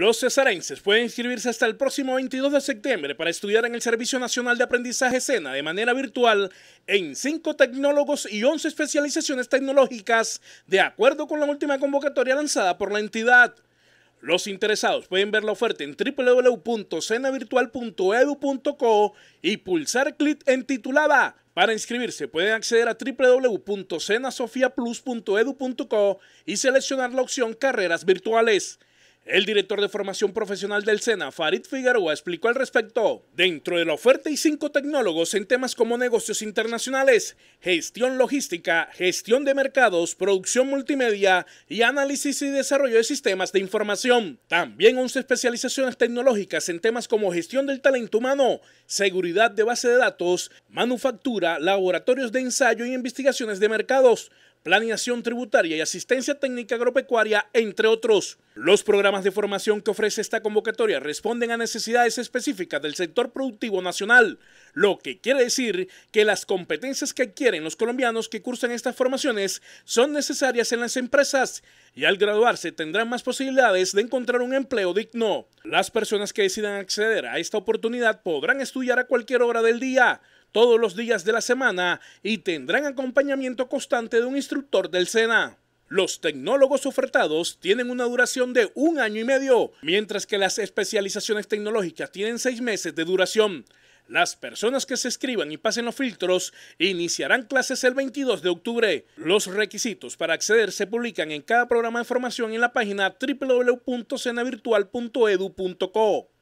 Los cesarenses pueden inscribirse hasta el próximo 22 de septiembre para estudiar en el Servicio Nacional de Aprendizaje SENA de manera virtual en cinco tecnólogos y 11 especializaciones tecnológicas de acuerdo con la última convocatoria lanzada por la entidad. Los interesados pueden ver la oferta en www.cenavirtual.edu.co y pulsar clic en titulada. Para inscribirse pueden acceder a www.cenasofiaplus.edu.co y seleccionar la opción Carreras Virtuales. El director de formación profesional del SENA, Farid Figueroa, explicó al respecto. Dentro de la oferta hay cinco tecnólogos en temas como negocios internacionales, gestión logística, gestión de mercados, producción multimedia y análisis y desarrollo de sistemas de información. También 11 especializaciones tecnológicas en temas como gestión del talento humano, seguridad de base de datos, manufactura, laboratorios de ensayo y investigaciones de mercados, planeación tributaria y asistencia técnica agropecuaria, entre otros. Los programas de formación que ofrece esta convocatoria responden a necesidades específicas del sector productivo nacional, lo que quiere decir que las competencias que adquieren los colombianos que cursan estas formaciones son necesarias en las empresas y al graduarse tendrán más posibilidades de encontrar un empleo digno. Las personas que decidan acceder a esta oportunidad podrán estudiar a cualquier hora del día todos los días de la semana y tendrán acompañamiento constante de un instructor del SENA. Los tecnólogos ofertados tienen una duración de un año y medio, mientras que las especializaciones tecnológicas tienen seis meses de duración. Las personas que se escriban y pasen los filtros iniciarán clases el 22 de octubre. Los requisitos para acceder se publican en cada programa de formación en la página www.cenavirtual.edu.co.